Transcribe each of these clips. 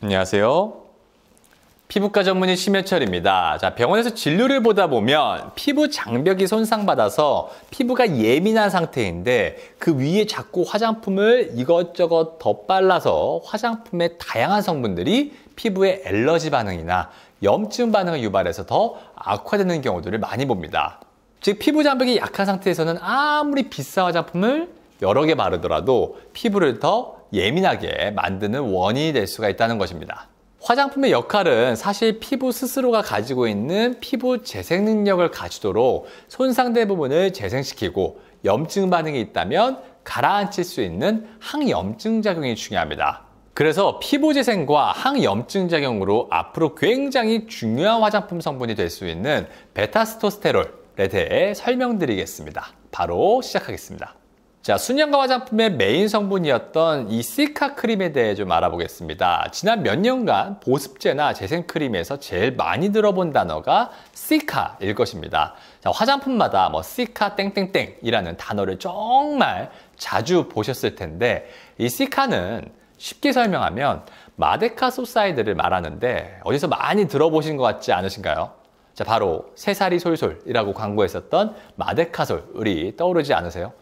안녕하세요. 피부과 전문의 심혜철입니다. 자, 병원에서 진료를 보다 보면 피부 장벽이 손상받아서 피부가 예민한 상태인데 그 위에 자꾸 화장품을 이것저것 덧발라서 화장품의 다양한 성분들이 피부에 엘러지 반응이나 염증 반응을 유발해서 더 악화되는 경우들을 많이 봅니다. 즉, 피부 장벽이 약한 상태에서는 아무리 비싼 화장품을 여러 개 바르더라도 피부를 더 예민하게 만드는 원인이 될 수가 있다는 것입니다. 화장품의 역할은 사실 피부 스스로가 가지고 있는 피부 재생 능력을 갖추도록 손상된 부분을 재생시키고 염증 반응이 있다면 가라앉힐 수 있는 항염증 작용이 중요합니다. 그래서 피부 재생과 항염증 작용으로 앞으로 굉장히 중요한 화장품 성분이 될 수 있는 베타스토스테롤에 대해 설명드리겠습니다. 바로 시작하겠습니다. 자, 수년과 화장품의 메인 성분이었던 이 시카 크림에 대해 좀 알아보겠습니다. 지난 몇 년간 보습제나 재생크림에서 제일 많이 들어본 단어가 시카일 것입니다. 자, 화장품마다 뭐 시카 땡땡땡이라는 단어를 정말 자주 보셨을 텐데 이 시카는 쉽게 설명하면 마데카 소사이드를 말하는데 어디서 많이 들어보신 것 같지 않으신가요? 자, 바로 새살이 솔솔이라고 광고했었던 마데카솔 우리 떠오르지 않으세요?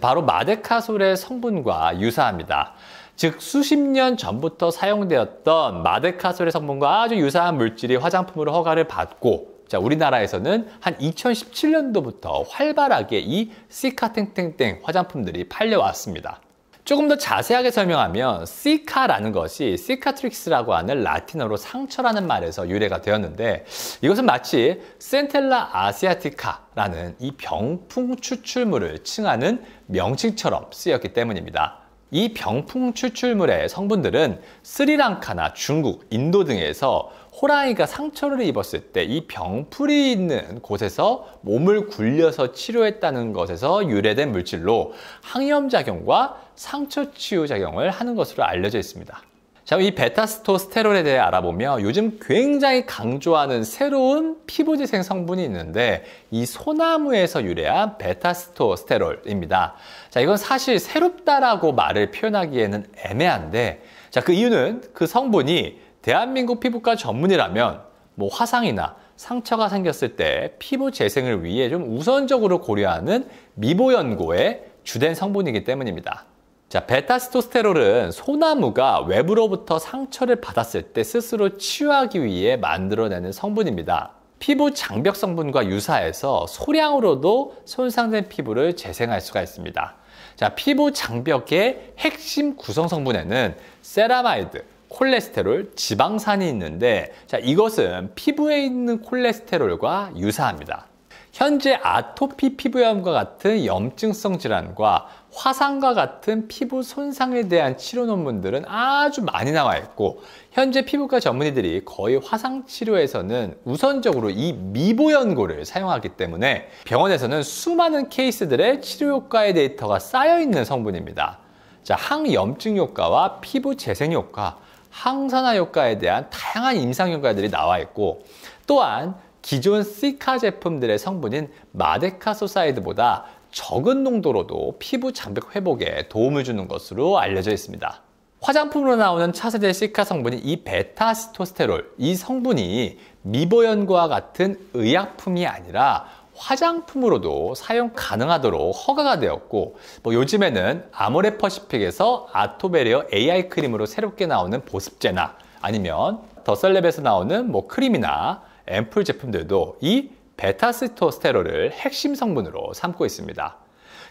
바로 마데카솔의 성분과 유사합니다. 즉 수십 년 전부터 사용되었던 마데카솔의 성분과 아주 유사한 물질이 화장품으로 허가를 받고 자 우리나라에서는 한 2017년도부터 활발하게 이 시카땡땡땡 화장품들이 팔려왔습니다. 조금 더 자세하게 설명하면 시카라는 것이 시카트릭스라고 하는 라틴어로 상처라는 말에서 유래가 되었는데 이것은 마치 센텔라 아시아티카라는 이 병풍 추출물을 칭하는 명칭처럼 쓰였기 때문입니다. 이 병풍 추출물의 성분들은 스리랑카나 중국, 인도 등에서 호랑이가 상처를 입었을 때 이 병풀이 있는 곳에서 몸을 굴려서 치료했다는 것에서 유래된 물질로 항염작용과 상처 치유 작용을 하는 것으로 알려져 있습니다. 자, 이 베타스토스테롤에 대해 알아보면 요즘 굉장히 강조하는 새로운 피부재생 성분이 있는데 이 소나무에서 유래한 베타스토스테롤입니다. 자, 이건 사실 새롭다라고 말을 표현하기에는 애매한데 자, 그 이유는 그 성분이 대한민국 피부과 전문이라면 뭐 화상이나 상처가 생겼을 때 피부 재생을 위해 좀 우선적으로 고려하는 미보 연고의 주된 성분이기 때문입니다. 자, 베타스토스테롤은 소나무가 외부로부터 상처를 받았을 때 스스로 치유하기 위해 만들어내는 성분입니다. 피부 장벽 성분과 유사해서 소량으로도 손상된 피부를 재생할 수가 있습니다. 자, 피부 장벽의 핵심 구성 성분에는 세라마이드, 콜레스테롤, 지방산이 있는데 자, 이것은 피부에 있는 콜레스테롤과 유사합니다. 현재 아토피 피부염과 같은 염증성 질환과 화상과 같은 피부 손상에 대한 치료 논문들은 아주 많이 나와 있고 현재 피부과 전문의들이 거의 화상 치료에서는 우선적으로 이 미보 연고를 사용하기 때문에 병원에서는 수많은 케이스들의 치료 효과의 데이터가 쌓여 있는 성분입니다. 자, 항염증 효과와 피부 재생 효과, 항산화 효과에 대한 다양한 임상 효과들이 나와 있고 또한 기존 시카 제품들의 성분인 마데카소사이드보다 적은 농도로도 피부 장벽 회복에 도움을 주는 것으로 알려져 있습니다. 화장품으로 나오는 차세대 시카 성분인 이 베타시토스테롤, 이 성분이 미보연과 같은 의약품이 아니라 화장품으로도 사용 가능하도록 허가가 되었고 뭐 요즘에는 아모레퍼시픽에서 아토베리어 AI 크림으로 새롭게 나오는 보습제나 아니면 더셀랩에서 나오는 뭐 크림이나 앰플 제품들도 이 베타스토스테롤을 핵심 성분으로 삼고 있습니다.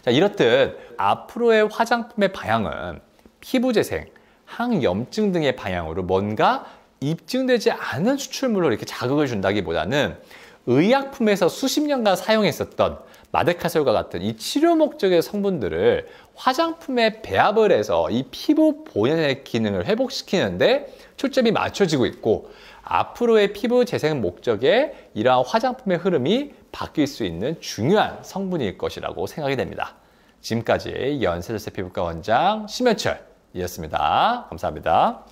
자, 이렇듯 앞으로의 화장품의 방향은 피부 재생, 항염증 등의 방향으로 뭔가 입증되지 않은 수출물로 이렇게 자극을 준다기보다는 의약품에서 수십 년간 사용했었던 마데카솔과 같은 이 치료 목적의 성분들을 화장품에 배합을 해서 이 피부 본연의 기능을 회복시키는데 초점이 맞춰지고 있고 앞으로의 피부 재생 목적에 이러한 화장품의 흐름이 바뀔 수 있는 중요한 성분일 것이라고 생각이 됩니다. 지금까지 연세대세 피부과 원장 심현철이었습니다. 감사합니다.